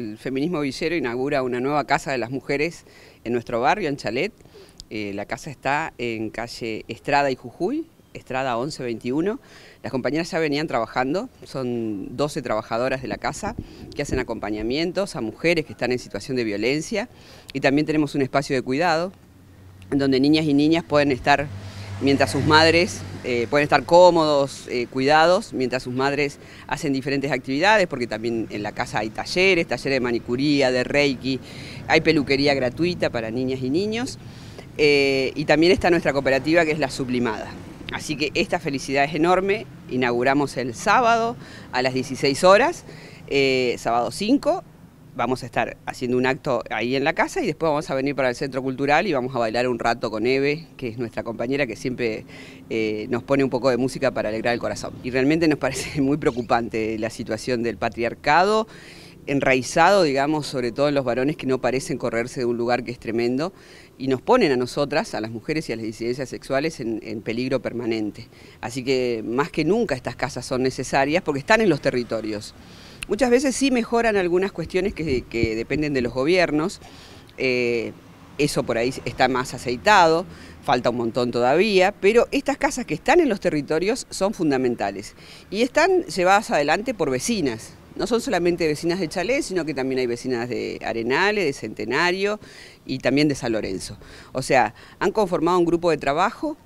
El feminismo villero inaugura una nueva casa de las mujeres en nuestro barrio, en Chalet. Eh, la casa está en calle Estrada y Jujuy, Estrada 1121. Las compañeras ya venían trabajando, son 12 trabajadoras de la casa que hacen acompañamientos a mujeres que están en situación de violencia y también tenemos un espacio de cuidado donde niñas y niñas pueden estar mientras sus madres eh, pueden estar cómodos, eh, cuidados, mientras sus madres hacen diferentes actividades, porque también en la casa hay talleres, talleres de manicuría, de reiki, hay peluquería gratuita para niñas y niños, eh, y también está nuestra cooperativa que es La Sublimada. Así que esta felicidad es enorme, inauguramos el sábado a las 16 horas, sábado 5, vamos a estar haciendo un acto ahí en la casa y después vamos a venir para el Centro Cultural y vamos a bailar un rato con Eve, que es nuestra compañera que siempre eh, nos pone un poco de música para alegrar el corazón. Y realmente nos parece muy preocupante la situación del patriarcado enraizado, digamos, sobre todo en los varones que no parecen correrse de un lugar que es tremendo y nos ponen a nosotras, a las mujeres y a las disidencias sexuales en, peligro permanente. Así que más que nunca estas casas son necesarias porque están en los territorios. Muchas veces sí mejoran algunas cuestiones que, dependen de los gobiernos. Eh, eso por ahí está más aceitado, falta un montón todavía, pero estas casas que están en los territorios son fundamentales y están llevadas adelante por vecinas. No son solamente vecinas de Chalé, sino que también hay vecinas de Arenales, de Centenario y también de San Lorenzo. O sea, han conformado un grupo de trabajo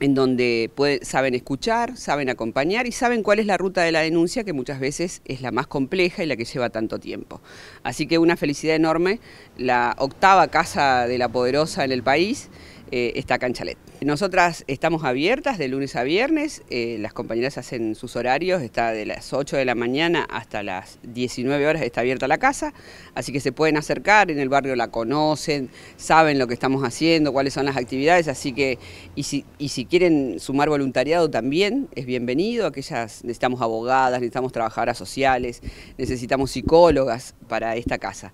en donde saben escuchar, saben acompañar y saben cuál es la ruta de la denuncia, que muchas veces es la más compleja y la que lleva tanto tiempo. Así que una felicidad enorme, la octava casa de la poderosa en el país. Eh, esta canchalet. Nosotras estamos abiertas de lunes a viernes, eh, las compañeras hacen sus horarios, está de las 8 de la mañana hasta las 19 horas está abierta la casa, así que se pueden acercar, en el barrio la conocen, saben lo que estamos haciendo, cuáles son las actividades, así que, y si, y si quieren sumar voluntariado también, es bienvenido, aquellas necesitamos abogadas, necesitamos trabajadoras sociales, necesitamos psicólogas para esta casa.